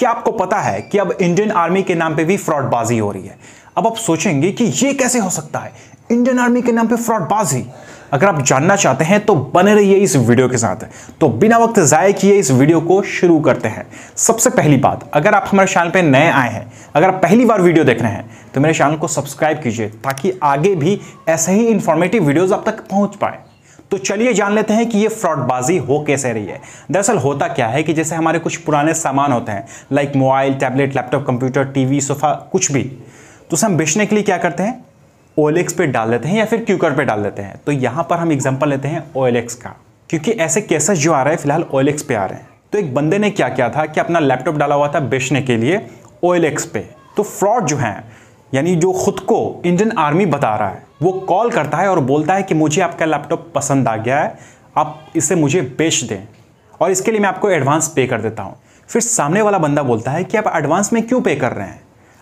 क्या आपको पता है कि अब इंडियन आर्मी के नाम पे भी फ्रॉडबाजी हो रही है अब आप सोचेंगे कि ये कैसे हो सकता है इंडियन आर्मी के नाम पे फ्रॉडबाजी अगर आप जानना चाहते हैं तो बने रहिए इस वीडियो के साथ तो बिना वक्त जाए किए इस वीडियो को शुरू करते हैं सबसे पहली बात अगर आप हमारे चैनल पर नए आए हैं अगर आप पहली बार वीडियो देख रहे हैं तो मेरे चैनल को सब्सक्राइब कीजिए ताकि आगे भी ऐसे ही इंफॉर्मेटिव वीडियोज़ आप तक पहुंच पाए तो चलिए जान लेते हैं कि ये फ्रॉडबाजी हो कैसे रही है दरअसल होता क्या है कि जैसे हमारे कुछ पुराने सामान होते हैं like mobile tablet laptop computer TV sofa कुछ भी तो उसे हम बेचने के लिए क्या करते हैं ओएलएक्स पे डाल देते हैं या फिर क्यूकर पे डाल देते हैं तो यहाँ पर हम एग्जाम्पल लेते हैं ओएलएक्स का क्योंकि ऐसे केसेस जो आ रहे हैं फिलहाल ओएलएक्स पे आ रहे हैं तो एक बंदे ने क्या किया था कि अपना लैपटॉप डाला हुआ था बेचने के लिए ओएलएक्स पे तो फ्रॉड जो है यानी जो खुद को इंडियन आर्मी बता रहा है वो कॉल करता है और बोलता है कि मुझे आपका लैपटॉप पसंद आ गया है आप इसे मुझे बेच दें और इसके लिए मैं आपको एडवांस पे कर देता हूँ फिर सामने वाला बंदा बोलता है कि आप एडवांस में क्यों पे कर रहे हैं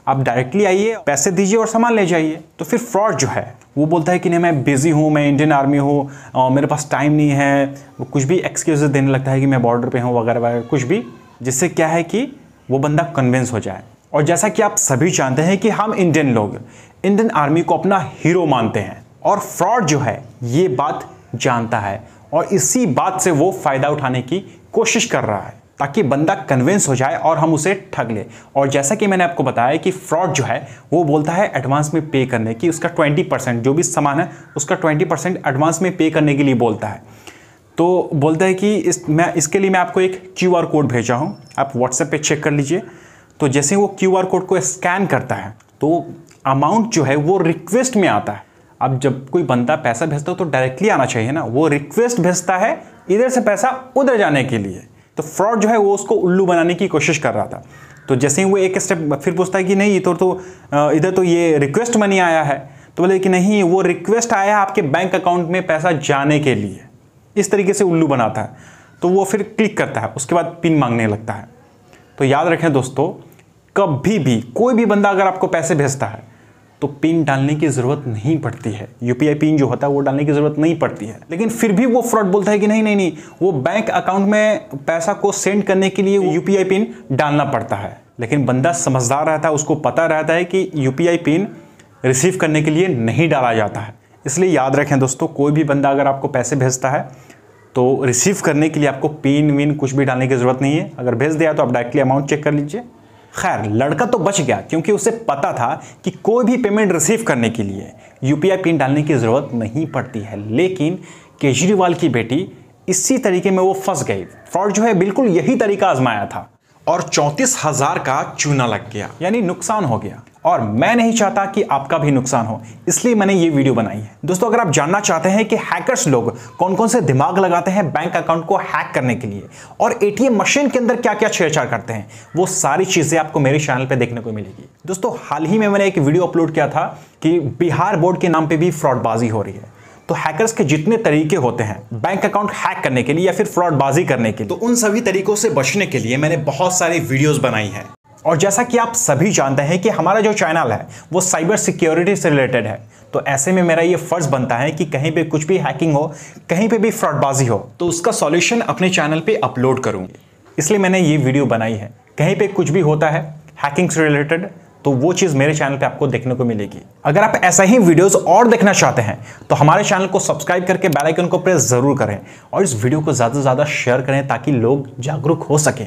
आप डायरेक्टली आइए पैसे दीजिए और सामान ले जाइए तो फिर फ्रॉड जो है वो बोलता है कि नहीं मैं बिज़ी हूँ मैं इंडियन आर्मी हूँ मेरे पास टाइम नहीं है वो कुछ भी एक्सक्यूज देने लगता है कि मैं बॉर्डर पे हूँ वगैरह वगैरह कुछ भी जिससे क्या है कि वो बंदा कन्विंस हो जाए और जैसा कि आप सभी जानते हैं कि हम इंडियन लोग इंडियन आर्मी को अपना हीरो मानते हैं और फ्रॉड जो है ये बात जानता है और इसी बात से वो फ़ायदा उठाने की कोशिश कर रहा है ताकि बंदा कन्विंस हो जाए और हम उसे ठग ले और जैसा कि मैंने आपको बताया कि फ्रॉड जो है वो बोलता है एडवांस में पे करने की उसका 20 परसेंट जो भी सामान है उसका 20 परसेंट एडवांस में पे करने के लिए बोलता है तो बोलता है कि इस मैं इसके लिए मैं आपको एक क्यू कोड भेजा हूँ आप व्हाट्सएप पर चेक कर लीजिए तो जैसे वो क्यू आर कोड को स्कैन करता है तो अमाउंट जो है वो रिक्वेस्ट में आता है अब जब कोई बंदा पैसा भेजता हो तो डायरेक्टली आना चाहिए ना वो रिक्वेस्ट भेजता है इधर से पैसा उधर जाने के लिए तो फ्रॉड जो है वो उसको उल्लू बनाने की कोशिश कर रहा था तो जैसे ही वो एक स्टेप फिर पूछता है कि नहीं इधर तो, तो इधर तो ये रिक्वेस्ट मनी आया है तो बोले कि नहीं वो रिक्वेस्ट आया है आपके बैंक अकाउंट में पैसा जाने के लिए इस तरीके से उल्लू बनाता है तो वो फिर क्लिक करता है उसके बाद पिन मांगने लगता है तो याद रखें दोस्तों कभी भी कोई भी बंदा अगर आपको पैसे भेजता है तो पिन डालने की ज़रूरत नहीं पड़ती है यूपीआई पिन जो होता है वो डालने की ज़रूरत नहीं पड़ती है लेकिन फिर भी वो फ्रॉड बोलता है कि नहीं नहीं नहीं वो बैंक अकाउंट में पैसा को सेंड करने के लिए यूपीआई पिन डालना पड़ता है लेकिन बंदा समझदार रहता है उसको पता रहता है कि यूपीआई पिन रिसीव करने के लिए नहीं डाला जाता है इसलिए याद रखें दोस्तों कोई भी बंदा अगर आपको पैसे भेजता है तो रिसीव करने के लिए आपको पिन विन कुछ भी डालने की ज़रूरत नहीं है अगर भेज दिया तो आप डायरेक्टली अमाउंट चेक कर लीजिए खैर लड़का तो बच गया क्योंकि उसे पता था कि कोई भी पेमेंट रिसीव करने के लिए यूपीआई पिन डालने की ज़रूरत नहीं पड़ती है लेकिन केजरीवाल की बेटी इसी तरीके में वो फंस गई फ्रॉड जो है बिल्कुल यही तरीका आजमाया था और चौंतीस हजार का चूना लग गया यानी नुकसान हो गया और मैं नहीं चाहता कि आपका भी नुकसान हो इसलिए मैंने ये वीडियो बनाई है दोस्तों अगर आप जानना चाहते हैं कि हैकर्स लोग कौन कौन से दिमाग लगाते हैं बैंक अकाउंट को हैक करने के लिए और एटीएम मशीन के अंदर क्या क्या छेड़छाड़ करते हैं वो सारी चीज़ें आपको मेरे चैनल पर देखने को मिलेगी दोस्तों हाल ही में मैंने एक वीडियो अपलोड किया था कि बिहार बोर्ड के नाम पर भी फ्रॉडबाजी हो रही है तो हैकर्स के जितने तरीके होते हैं बैंक अकाउंट हैक करने के लिए या फिर फ्रॉडबाजी करने के लिए तो उन सभी तरीकों से बचने के लिए मैंने बहुत सारी वीडियोस बनाई हैं और जैसा कि आप सभी जानते हैं कि हमारा जो चैनल है वो साइबर सिक्योरिटी से रिलेटेड है तो ऐसे में मेरा ये फर्ज बनता है कि कहीं पे कुछ भी हैकिंग हो कहीं पे भी फ्रॉडबाजी हो तो उसका सॉल्यूशन अपने चैनल पे अपलोड करूँ इसलिए मैंने ये वीडियो बनाई है कहीं पे कुछ भी होता है हैकिंग से रिलेटेड तो वो चीज़ मेरे चैनल पे आपको देखने को मिलेगी अगर आप ऐसा ही वीडियोस और देखना चाहते हैं तो हमारे चैनल को सब्सक्राइब करके बेल आइकन को प्रेस ज़रूर करें और इस वीडियो को ज़्यादा से ज़्यादा शेयर करें ताकि लोग जागरूक हो सकें